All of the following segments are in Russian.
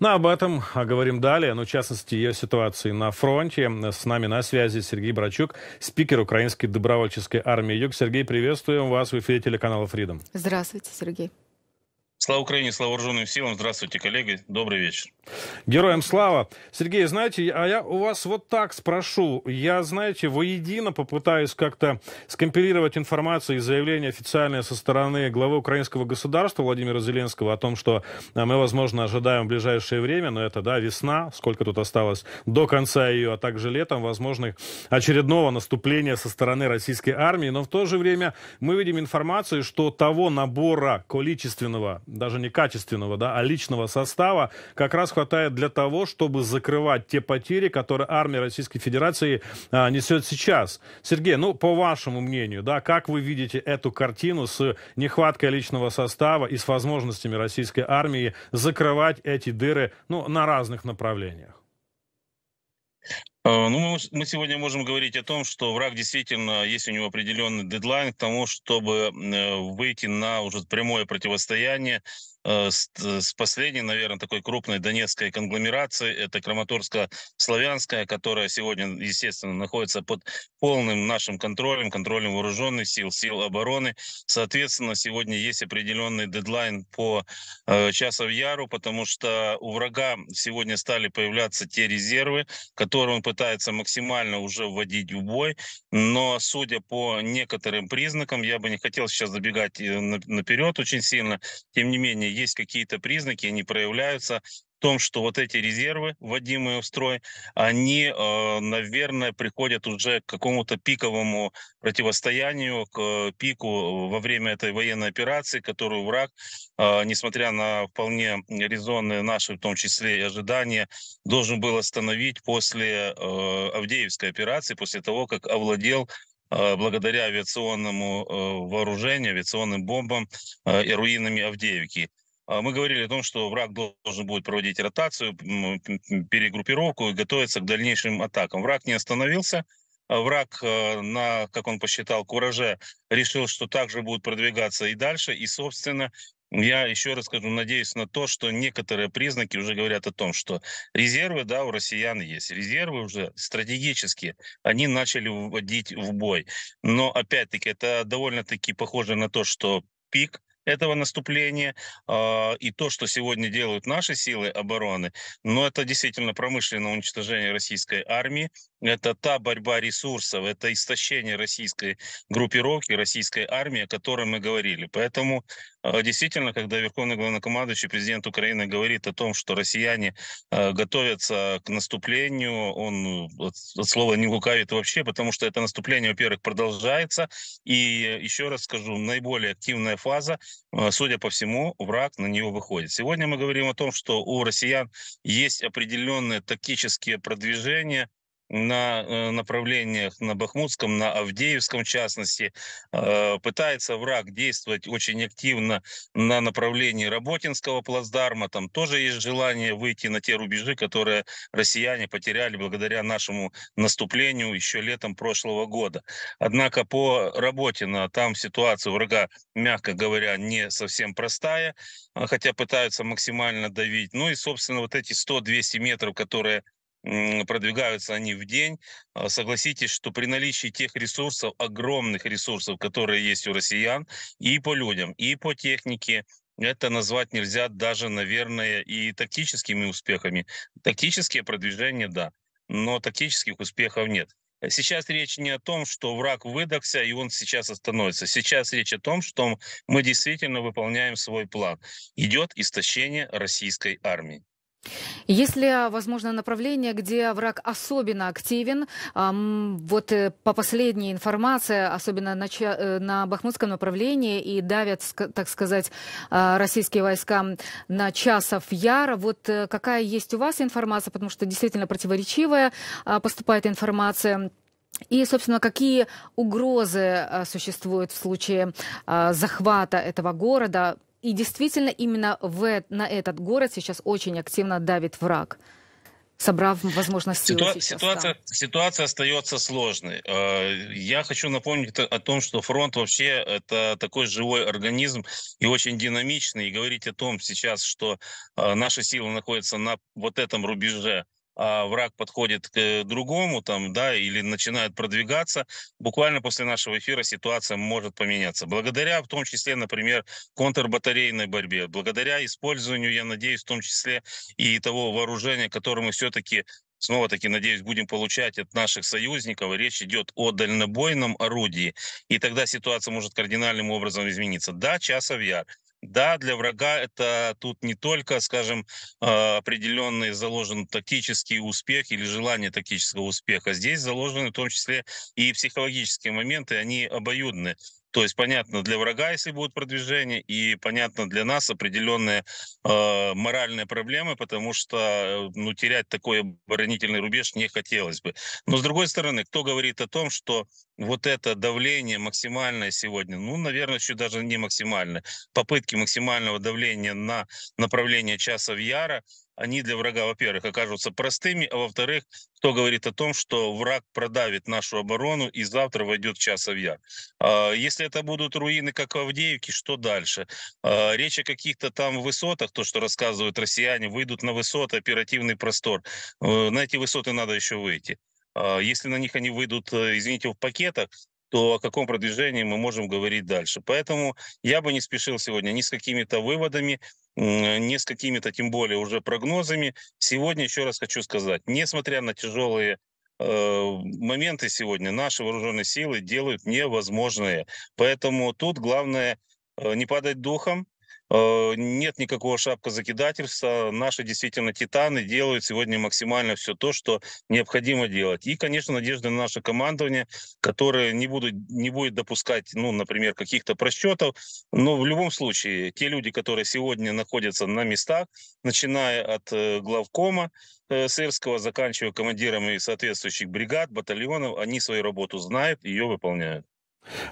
Ну, об этом а говорим далее, но ну, в частности о ситуации на фронте. С нами на связи Сергей Брачук, спикер Украинской добровольческой армии «Юг». Сергей, приветствуем вас в эфире телеканала Freedom. Здравствуйте, Сергей. Слава Украине, слава вооруженным силам. Здравствуйте, коллеги. Добрый вечер. Героям слава. Сергей, знаете, а я у вас вот так спрошу. Я, знаете, воедино попытаюсь как-то скомпилировать информацию и заявление официальное со стороны главы украинского государства Владимира Зеленского о том, что а, мы, возможно, ожидаем в ближайшее время, но это, да, весна, сколько тут осталось до конца ее, а также летом, возможно, очередного наступления со стороны российской армии. Но в то же время мы видим информацию, что того набора количественного даже не качественного, да, а личного состава как раз хватает для того, чтобы закрывать те потери, которые армия Российской Федерации а, несет сейчас. Сергей, ну, по вашему мнению, да, как вы видите эту картину с нехваткой личного состава и с возможностями российской армии закрывать эти дыры, ну, на разных направлениях? Э, ну, мы сегодня можем говорить о том, что враг действительно есть у него определенный дедлайн к тому, чтобы э, выйти на уже прямое противостояние Э, э, с последней, наверное, такой крупной донецкой конгломерации. Это Краматорско-Славянская, которая сегодня, естественно, находится под полным нашим контролем, контролем вооруженных сил, сил обороны. Соответственно, сегодня есть определенный дедлайн по э, часов яру, потому что у врага сегодня стали появляться те резервы, которые он пытается максимально уже вводить в бой. Но судя по некоторым признакам, я бы не хотел сейчас забегать э, наперед очень сильно, тем не менее, есть какие-то признаки, они проявляются в том, что вот эти резервы, вводимые в строй, они, э, наверное, приходят уже к какому-то пиковому противостоянию, к э, пику во время этой военной операции, которую враг, э, несмотря на вполне резонные наши, в том числе и ожидания, должен был остановить после Авдеевской операции, после того, как овладел благодаря авиационному вооружению, авиационным бомбам и руинами Авдеевки. А, мы говорили о том, что враг должен будет проводить ротацию, перегруппировку и готовиться к дальнейшим атакам. Враг не остановился. А, враг, э, на, как он посчитал, кураже, решил, что также будет продвигаться и дальше. И, собственно, я еще раз скажу, надеюсь на то, что некоторые признаки уже говорят о том, что резервы, да, у россиян есть. Резервы уже стратегически, они начали вводить в бой. Но, опять-таки, это довольно-таки похоже на то, что пик этого наступления э, и то, что сегодня делают наши силы обороны, но это действительно промышленное уничтожение российской армии, это та борьба ресурсов, это истощение российской группировки, российской армии, о которой мы говорили. Поэтому э, действительно, когда Верховный Главнокомандующий, президент Украины говорит о том, что россияне э, готовятся к наступлению, он э, от слова не лукавит вообще, потому что это наступление, во-первых, продолжается. И еще раз скажу, наиболее активная фаза, судя по всему, враг на нее выходит. Сегодня мы говорим о том, что у россиян есть определенные тактические продвижения, на э, направлениях на Бахмутском, на Авдеевском в частности. Э, пытается враг действовать очень активно на направлении Работинского плацдарма. Там тоже есть желание выйти на те рубежи, которые россияне потеряли благодаря нашему наступлению еще летом прошлого года. Однако по Работино там ситуация врага, мягко говоря, не совсем простая, э, хотя пытаются максимально давить. Ну и, собственно, вот эти 100-200 метров, которые продвигаются они в день. А, согласитесь, что при наличии тех ресурсов, огромных ресурсов, которые есть у россиян, и по людям, и по технике, это назвать нельзя даже, наверное, и тактическими успехами. Тактические продвижения, да, но тактических успехов нет. Сейчас речь не о том, что враг выдохся и он сейчас остановится. Сейчас речь о том, что мы действительно выполняем свой план. Идет истощение российской армии. Есть ли, возможно, направление, где враг особенно активен? Вот э, по последней информации, особенно на э, Бахмутском направлении, и давят, так сказать, а, российские войска на Часов Яр. Вот э, какая есть у вас информация, потому что действительно противоречивая а, поступает информация. И, собственно, какие угрозы а, существуют в случае захвата этого города, и действительно, именно в, э, на этот город сейчас очень активно давит враг собрав, возможно, силы Ситуа- ситуация, ситуация остается сложной. Э, я хочу напомнить о том, что фронт вообще это такой живой организм и очень динамичный. И говорить о том сейчас, что э, наши силы находятся на вот этом рубеже, а враг подходит к другому, там, да, или начинает продвигаться, буквально после нашего эфира ситуация может поменяться. Благодаря, в том числе, например, контрбатарейной борьбе, благодаря использованию, я надеюсь, в том числе и того вооружения, которое мы все-таки снова-таки, надеюсь, будем получать от наших союзников. Речь идет о дальнобойном орудии, и тогда ситуация может кардинальным образом измениться. Да, час яр. Да, для врага это тут не только, скажем, а, определенный заложен тактический успех или желание тактического успеха. Здесь заложены в том числе и психологические моменты, они обоюдны. То есть понятно для врага, если будет продвижение, и понятно для нас определенные э, моральные проблемы, потому что э, ну терять такой оборонительный рубеж не хотелось бы. Но с другой стороны, кто говорит о том, что вот это давление максимальное сегодня, ну, наверное, еще даже не максимальное, попытки максимального давления на направление часа в Яра, они для врага, во-первых, окажутся простыми, а во-вторых, кто говорит о том, что враг продавит нашу оборону и завтра войдет час авьяр. А, если это будут руины, как в Авдеевке, что дальше? А, речь о каких-то там высотах, то, что рассказывают россияне, выйдут на высоты, оперативный простор. Э, на эти высоты надо еще выйти. А, если на них они выйдут, э, извините, в пакетах, то о каком продвижении мы можем говорить дальше. Поэтому я бы не спешил сегодня ни с какими-то выводами, ни с какими-то, тем более, уже прогнозами. Сегодня, еще раз хочу сказать, несмотря на тяжелые э, моменты сегодня наши вооруженные силы делают невозможное. Поэтому тут главное э, не падать духом, Э, нет никакого шапка закидательства. Наши действительно титаны делают сегодня максимально все то, что необходимо делать. И, конечно, надежда на наше командование, которое не, будут, не будет допускать, ну, например, каких-то просчетов. Но в любом случае, те люди, которые сегодня находятся на местах, начиная от э, главкома, э, Сырского, заканчивая командирами соответствующих бригад, батальонов, они свою работу знают, ее выполняют.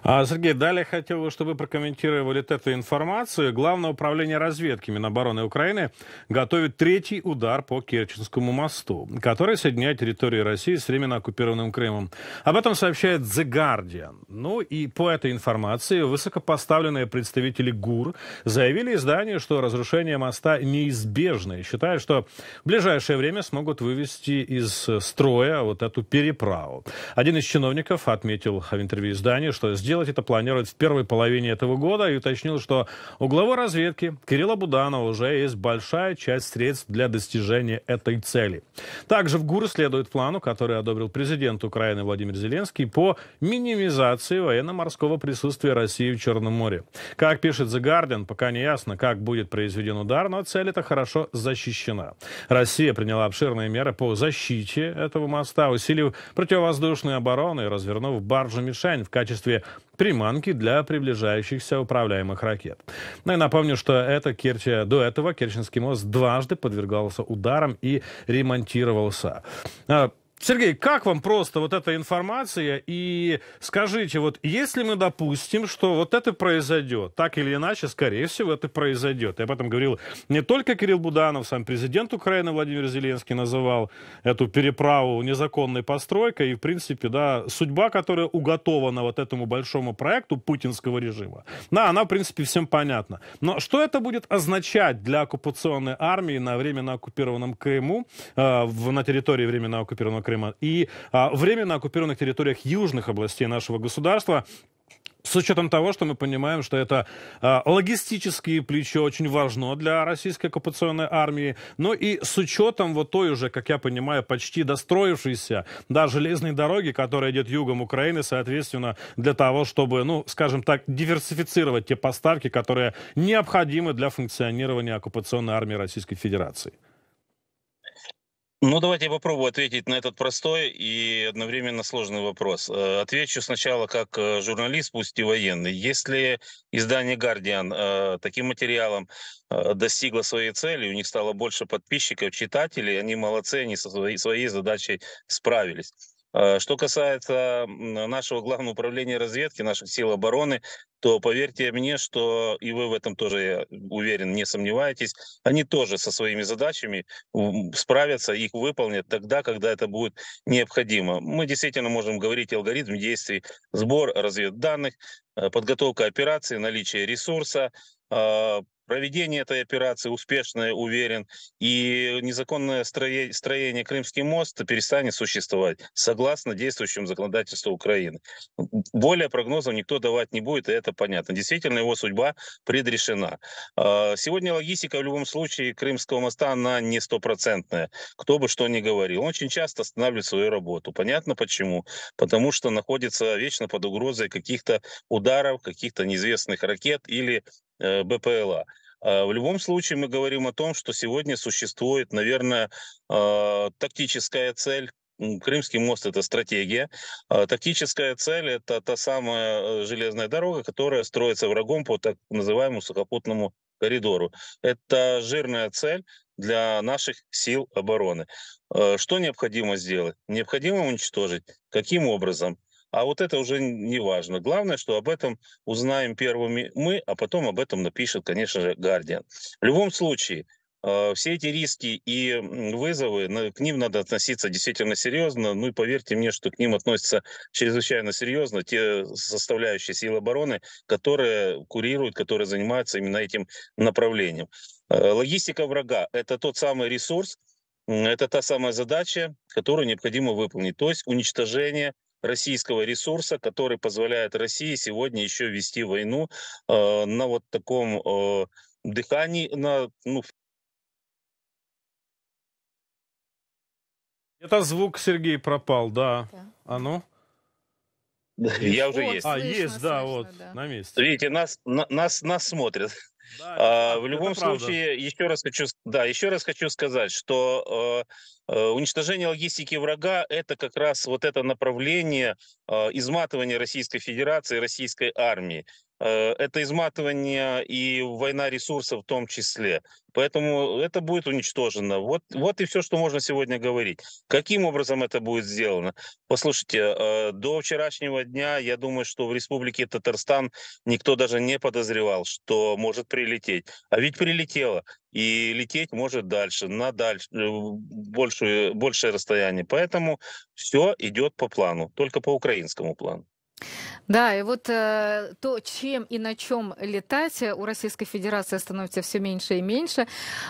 А, Сергей, далее хотел бы, чтобы вы прокомментировали эту информацию. Главное управление разведки Минобороны Украины готовит третий удар по Керченскому мосту, который соединяет территории России с временно оккупированным Крымом. Об этом сообщает The Guardian. Ну и по этой информации высокопоставленные представители ГУР заявили изданию, что разрушение моста неизбежно и считают, что в ближайшее время смогут вывести из строя вот эту переправу. Один из чиновников отметил в интервью изданию, что сделать это планирует в первой половине этого года и уточнил, что у главы разведки Кирилла Буданова уже есть большая часть средств для достижения этой цели. Также в ГУР следует плану, который одобрил президент Украины Владимир Зеленский по минимизации военно-морского присутствия России в Черном море. Как пишет The Guardian, пока не ясно, как будет произведен удар, но цель эта хорошо защищена. Россия приняла обширные меры по защите этого моста, усилив противовоздушную оборону и развернув баржу-мишень в качестве качестве приманки для приближающихся управляемых ракет. Ну и напомню, что это Керчь до этого Керченский мост дважды подвергался ударам и ремонтировался. А, Сергей, как вам просто вот эта информация? И скажите, вот если мы допустим, что вот это произойдет, так или иначе, скорее всего, это произойдет. Я об этом говорил не только Кирилл Буданов, сам президент Украины Владимир Зеленский называл эту переправу незаконной постройкой. И, в принципе, да, судьба, которая уготована вот этому большому проекту путинского режима, да, она, в принципе, всем понятна. Но что это будет означать для оккупационной армии на временно оккупированном Крыму, э, в, на территории временно оккупированного Крыма и а, временно оккупированных территориях южных областей нашего государства с учетом того, что мы понимаем, что это э, логистические плечо очень важно для российской оккупационной армии, но ну и с учетом вот той уже, как я понимаю, почти достроившейся, да, железной дороги, которая идет югом Украины, соответственно, для того, чтобы, ну, скажем так, диверсифицировать те поставки, которые необходимы для функционирования оккупационной армии Российской Федерации. Ну, давайте я попробую ответить на этот простой и одновременно сложный вопрос. Э, отвечу сначала как э, журналист, пусть и военный. Если издание «Гардиан» э, таким материалом достигло своей цели, у них стало больше подписчиков, читателей, они молодцы, они со своей, своей задачей справились. Что касается нашего главного управления разведки, наших сил обороны, то поверьте мне, что и вы в этом тоже, я э, уверен, не сомневаетесь, они тоже со своими задачами справятся, их выполнят тогда, когда это будет необходимо. Мы действительно можем говорить алгоритм действий, сбор разведданных, э, подготовка операции, наличие ресурса, а, проведение этой операции успешное, уверен, и незаконное строение, Крымский мост перестанет существовать, согласно действующему законодательству Украины. Более прогнозов никто давать не будет, и это понятно. Действительно, его судьба предрешена. А, сегодня логистика в любом случае Крымского моста, она не стопроцентная. Кто бы что ни говорил. Он очень часто останавливает свою работу. Понятно почему? Потому что находится вечно под угрозой каких-то ударов, каких-то неизвестных ракет или Э, БПЛА. А в любом случае мы говорим о том, что сегодня существует, наверное, а, тактическая цель, Крымский мост это стратегия. А тактическая цель это та самая э, железная дорога, которая строится врагом по так называемому сухопутному коридору. Это жирная цель для наших сил обороны. Э, что необходимо сделать? Необходимо уничтожить. Каким образом? А вот это уже не важно. Главное, что об этом узнаем первыми мы, а потом об этом напишет, конечно же, Гардиан. В любом случае, э, все эти риски и вызовы, к ним надо относиться действительно серьезно. Ну и поверьте мне, что к ним относятся чрезвычайно серьезно те составляющие силы обороны, которые курируют, которые занимаются именно этим направлением. Э, логистика врага — это тот самый ресурс, это та самая задача, которую необходимо выполнить, то есть уничтожение российского ресурса, который позволяет России сегодня еще вести войну э, на вот таком э, дыхании, на, ну, Это звук Сергей пропал, да. А ну? я уже О, есть. А, слышно, есть, да, вот, да. на месте. Видите, нас, на, нас, нас смотрят. Да, а, это, в любом это случае, правда. еще раз хочу, да, еще раз хочу сказать, что э, э уничтожение логистики врага это как раз вот это направление э, изматывания Российской Федерации, российской армии. Э, это изматывание и война ресурсов в том числе. Поэтому это будет уничтожено. Вот, вот и все, что можно сегодня говорить. Каким образом это будет сделано? Послушайте, э, до вчерашнего дня, я думаю, что в республике Татарстан никто даже не подозревал, что может прилететь. А ведь прилетело. И лететь может дальше, на дальше, э, большую, большее расстояние. Поэтому все идет по плану, только по украинскому плану. Да, и вот э, то, чем и на чем летать э, у Российской Федерации становится все меньше и меньше.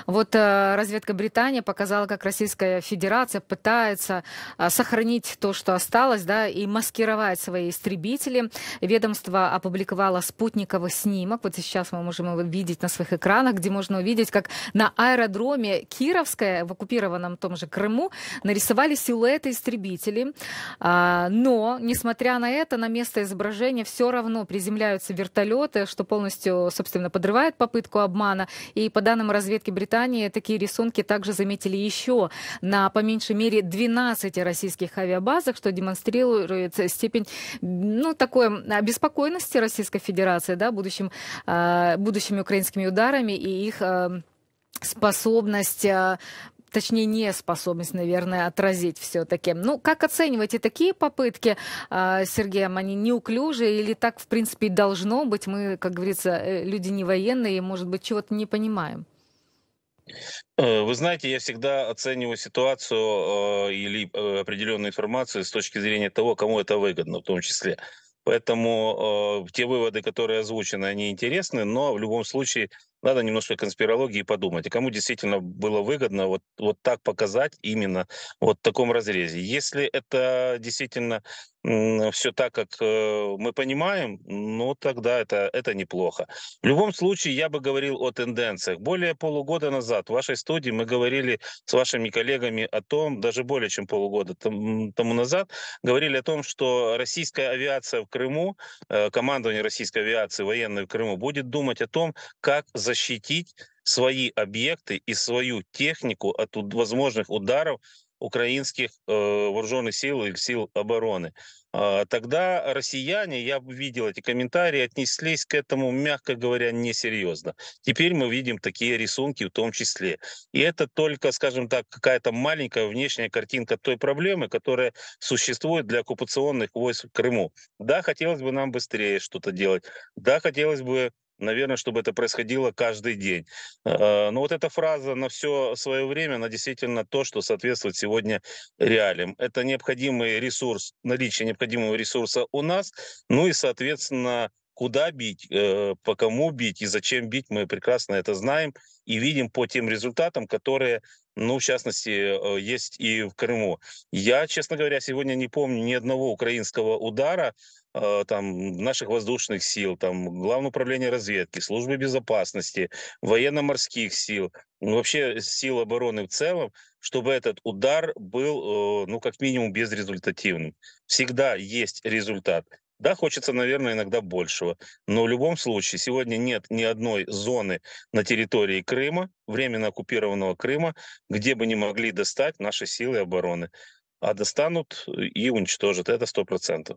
Вот э, разведка Британии показала, как Российская Федерация пытается э, сохранить то, что осталось, да, и маскировать свои истребители. Ведомство опубликовало спутниковый снимок. Вот сейчас мы можем его видеть на своих экранах, где можно увидеть, как на аэродроме Кировская в оккупированном том же Крыму нарисовали силуэты истребителей. Э, но, несмотря на это, на место изображения вооружения все равно приземляются вертолеты, что полностью, собственно, подрывает попытку обмана. И по данным разведки Британии, такие рисунки также заметили еще на по меньшей мере 12 российских авиабазах, что демонстрирует степень, ну, такой обеспокоенности Российской Федерации, да, будущим, э, будущими украинскими ударами и их э, способность э, точнее, неспособность, наверное, отразить все-таки. Ну, как оцениваете такие попытки, а, Сергеем, они неуклюжие или так, в принципе, должно быть? Мы, как говорится, э, люди не военные, и, может быть, чего-то не понимаем. Э, вы знаете, я всегда оцениваю ситуацию э, или определенную информацию с точки зрения того, кому это выгодно в том числе. Поэтому э, те выводы, которые озвучены, они интересны, но в любом случае надо немножко конспирологии подумать, и кому действительно было выгодно вот, вот так показать именно вот в таком разрезе. Если это действительно все так, как э, мы понимаем, ну тогда это, это неплохо. В любом случае, я бы говорил о тенденциях. Более полугода назад в вашей студии мы говорили с вашими коллегами о том, даже более чем полугода тому назад, говорили о том, что российская авиация в Крыму, э, командование российской авиации военной в Крыму будет думать о том, как защитить свои объекты и свою технику от возможных ударов украинских э, вооруженных сил и сил обороны. Э, тогда россияне, я видел эти комментарии, отнеслись к этому, мягко говоря, несерьезно. Теперь мы видим такие рисунки в том числе. И это только, скажем так, какая-то маленькая внешняя картинка той проблемы, которая существует для оккупационных войск в Крыму. Да, хотелось бы нам быстрее что-то делать. Да, хотелось бы наверное, чтобы это происходило каждый день. Э, но вот эта фраза на все свое время, она действительно то, что соответствует сегодня реалиям. Это необходимый ресурс, наличие необходимого ресурса у нас, ну и, соответственно, куда бить, э, по кому бить и зачем бить, мы прекрасно это знаем и видим по тем результатам, которые ну, в частности, э, есть и в Крыму. Я, честно говоря, сегодня не помню ни одного украинского удара, э, там, наших воздушных сил, там, Главного управления разведки, службы безопасности, военно-морских сил, ну, вообще сил обороны в целом, чтобы этот удар был, э, ну, как минимум, безрезультативным. Всегда есть результат. Да, хочется, наверное, иногда большего. Но в любом случае, сегодня нет ни одной зоны на территории Крыма, временно оккупированного Крыма, где бы не могли достать наши силы обороны. А достанут и уничтожат. Это сто процентов.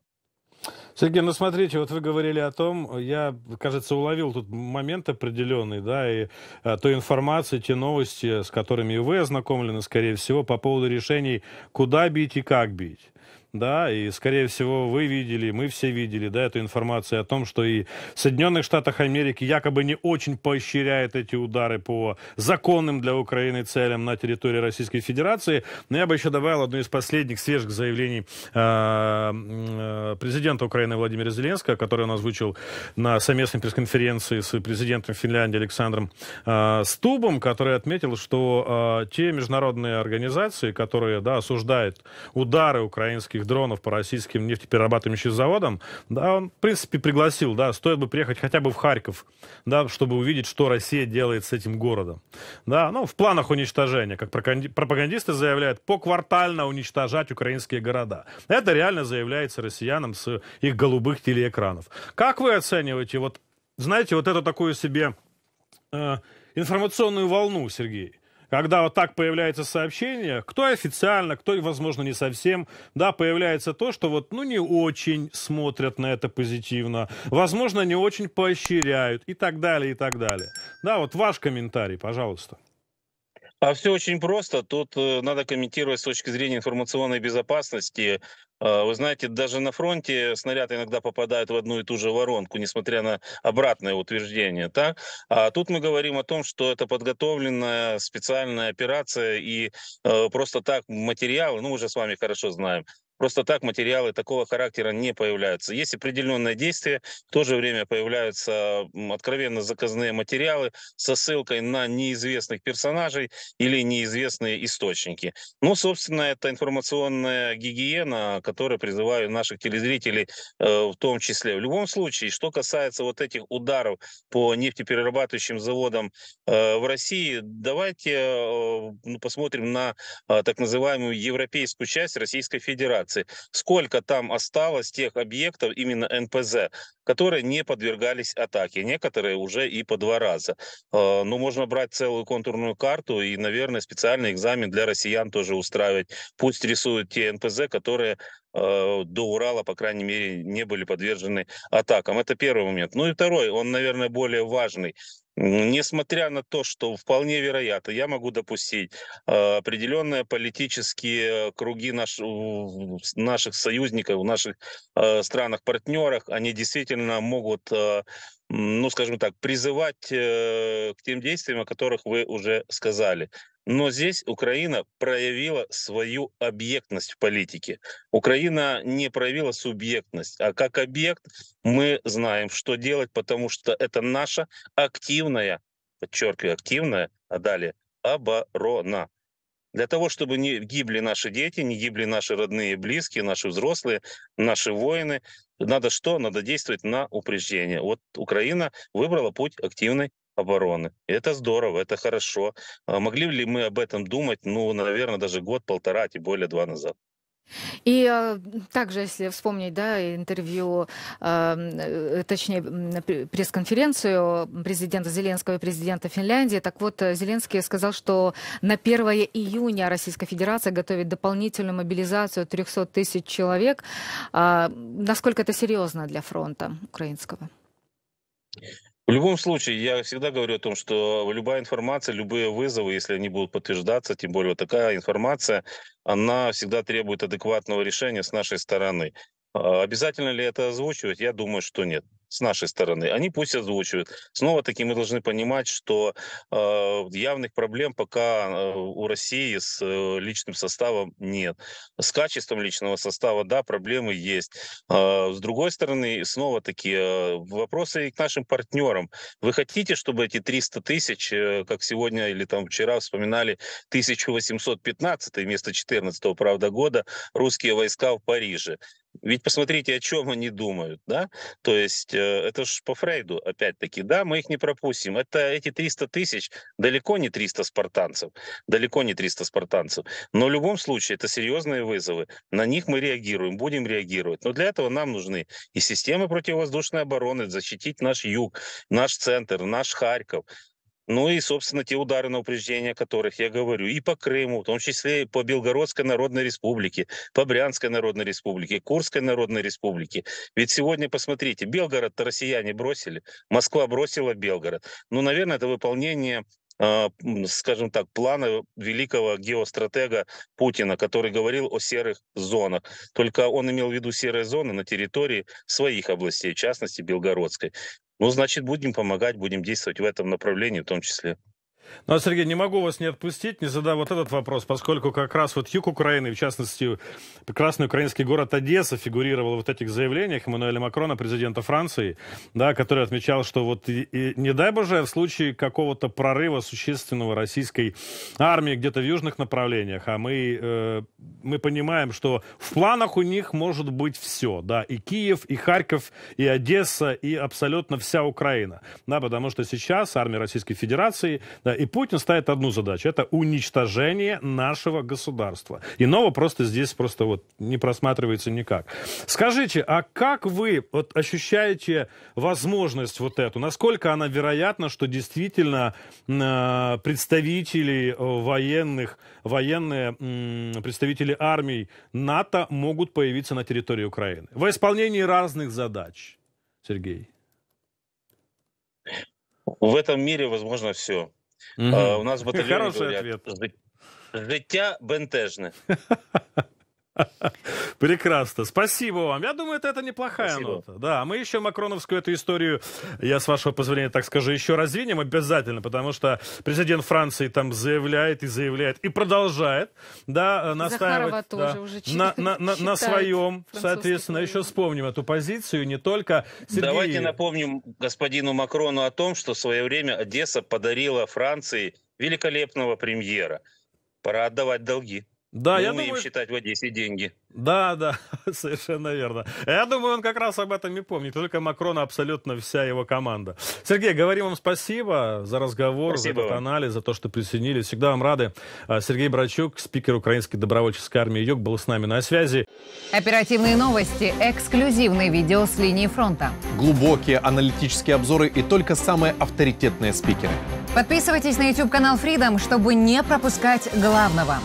Сергей, ну смотрите, вот вы говорили о том, я, кажется, уловил тут момент определенный, да, и а, той информации, те новости, с которыми вы ознакомлены, скорее всего, по поводу решений, куда бить и как бить да, и, скорее всего, вы видели, мы все видели, да, эту информацию о том, что и в Соединенных Штатах Америки якобы не очень поощряет эти удары по законным для Украины целям на территории Российской Федерации. Но я бы еще добавил одно из последних свежих заявлений а, э, президента Украины Владимира Зеленского, который он озвучил на совместной пресс-конференции с президентом Финляндии Александром э, Стубом, который отметил, что э, те международные организации, которые, да, осуждают удары украинских российских дронов по российским нефтеперерабатывающим заводам, да, он, в принципе, пригласил, да, стоит бы приехать хотя бы в Харьков, да, чтобы увидеть, что Россия делает с этим городом. Да, ну, в планах уничтожения, как пропагандисты заявляют, поквартально уничтожать украинские города. Это реально заявляется россиянам с их голубых телеэкранов. Как вы оцениваете, вот, знаете, вот эту такую себе э, информационную волну, Сергей? когда вот так появляется сообщение, кто официально, кто, возможно, не совсем, да, появляется то, что вот, ну, не очень смотрят на это позитивно, возможно, не очень поощряют и так далее, и так далее. Да, вот ваш комментарий, пожалуйста. А все очень просто. Тут э, надо комментировать с точки зрения информационной безопасности. А, вы знаете, даже на фронте снаряды иногда попадают в одну и ту же воронку, несмотря на обратное утверждение. Так? А тут мы говорим о том, что это подготовленная специальная операция, и э, просто так материалы, ну, мы же с вами хорошо знаем, Просто так материалы такого характера не появляются. Есть определенное действие, в то же время появляются откровенно заказные материалы со ссылкой на неизвестных персонажей или неизвестные источники. Ну, собственно, это информационная гигиена, которую призываю наших телезрителей э, в том числе. В любом случае, что касается вот этих ударов по нефтеперерабатывающим заводам э, в России, давайте э, ну, посмотрим на э, так называемую европейскую часть Российской Федерации информации, сколько там осталось тех объектов именно НПЗ, которые не подвергались атаке. Некоторые уже и по два раза. Э, ну можно брать целую контурную карту и, наверное, специальный экзамен для россиян тоже устраивать. Пусть рисуют те НПЗ, которые э, до Урала, по крайней мере, не были подвержены атакам. Это первый момент. Ну и второй, он, наверное, более важный несмотря на то, что вполне вероятно, я могу допустить, а, определенные политические э, круги наш, наших союзников, в наших э, странах-партнерах, они действительно могут, э, ну, скажем так, призывать к тем действиям, о которых вы уже сказали. Но здесь Украина проявила свою объектность в политике. Украина не проявила субъектность, а как объект мы знаем, что делать, потому что это наша активная, подчеркиваю, активная, а далее оборона. Для того, чтобы не гибли наши дети, не гибли наши родные и близкие, наши взрослые, наши воины, надо что? Надо действовать на упреждение. Вот Украина выбрала путь активной обороны. И это здорово, это хорошо. А могли ли мы об этом думать, ну, наверное, даже год, полтора, а тем более два назад? И а, также, если вспомнить да, интервью, а, э, точнее, пресс-конференцию президента Зеленского и президента Финляндии, так вот, э, Зеленский сказал, что на 1 июня Российская Федерация готовит дополнительную мобилизацию 300 тысяч человек. насколько это серьезно для фронта украинского? В любом случае, я всегда говорю о том, что любая информация, любые вызовы, если они будут подтверждаться, тем более вот такая информация, она всегда требует адекватного решения с нашей стороны. А, обязательно ли это озвучивать? Я думаю, что нет с нашей стороны, они пусть озвучивают. Снова-таки мы должны понимать, что э, явных проблем пока э, у России с э, личным составом нет. С качеством личного состава, да, проблемы есть. Э, с другой стороны, снова-таки э, вопросы и к нашим партнерам. Вы хотите, чтобы эти 300 тысяч, э, как сегодня или там вчера вспоминали, 1815 вместо 14 правда, года русские войска в Париже? Ведь посмотрите, о чем они думают, да? То есть э, это же по Фрейду, опять-таки, да, мы их не пропустим. Это эти 300 тысяч далеко не 300 спартанцев, далеко не 300 спартанцев. Но в любом случае это серьезные вызовы. На них мы реагируем, будем реагировать. Но для этого нам нужны и системы противовоздушной обороны, защитить наш юг, наш центр, наш Харьков, ну и, собственно, те удары на упреждение, о которых я говорю, и по Крыму, в том числе и по Белгородской Народной Республике, по Брянской Народной Республике, Курской Народной Республике. Ведь сегодня, посмотрите, Белгород-то россияне бросили, Москва бросила Белгород. Ну, наверное, это выполнение а, скажем так, планы великого геостратега Путина, который говорил о серых зонах. Только он имел в виду серые зоны на территории своих областей, в частности Белгородской. Ну, значит, будем помогать, будем действовать в этом направлении в том числе. Ну, а, Сергей, не могу вас не отпустить, не задав вот этот вопрос, поскольку как раз вот юг Украины, в частности, прекрасный украинский город Одесса фигурировал вот этих заявлениях Эммануэля Макрона, президента Франции, да, который отмечал, что вот, и, и, не дай боже, в случае какого-то прорыва существенного российской армии где-то в южных направлениях, а мы, э, мы понимаем, что в планах у них может быть все, да, и Киев, и Харьков, и Одесса, и абсолютно вся Украина, да, потому что сейчас армия Российской Федерации, да, и Путин ставит одну задачу. Это уничтожение нашего государства. Иного просто здесь просто вот не просматривается никак. Скажите, а как вы вот ощущаете возможность вот эту? Насколько она вероятна, что действительно э, представители э, военных, военные э, представители армий НАТО могут появиться на территории Украины? Во исполнении разных задач, Сергей. В этом мире возможно все. Угу. А, у нас в батальйоні Хороший говорять, ответ. життя бентежне. Прекрасно. Спасибо вам. Я думаю, это, это неплохая Спасибо. нота. Да, мы еще макроновскую эту историю, я с вашего позволения так скажу, еще развинем обязательно, потому что президент Франции там заявляет и заявляет и продолжает, да, э, настаивать да, уже на, на, на, на своем, соответственно, еще вспомним эту позицию, не только Сергей... Давайте напомним господину Макрону о том, что в свое время Одесса подарила Франции великолепного премьера. Пора отдавать долги. Да, Мы я умеем думаю... считать в Одессе деньги. Да, да, совершенно верно. Я думаю, он как раз об этом и помнит. Только Макрон, абсолютно вся его команда. Сергей, говорим вам спасибо за разговор, спасибо за этот вам. анализ, за то, что присоединились. Всегда вам рады. А, Сергей Брачук, спикер Украинской добровольческой армии «Юг», был с нами на связи. Оперативные новости, эксклюзивные видео с линии фронта. Глубокие аналитические обзоры и только самые авторитетные спикеры. Подписывайтесь на YouTube-канал Freedom, чтобы не пропускать главного.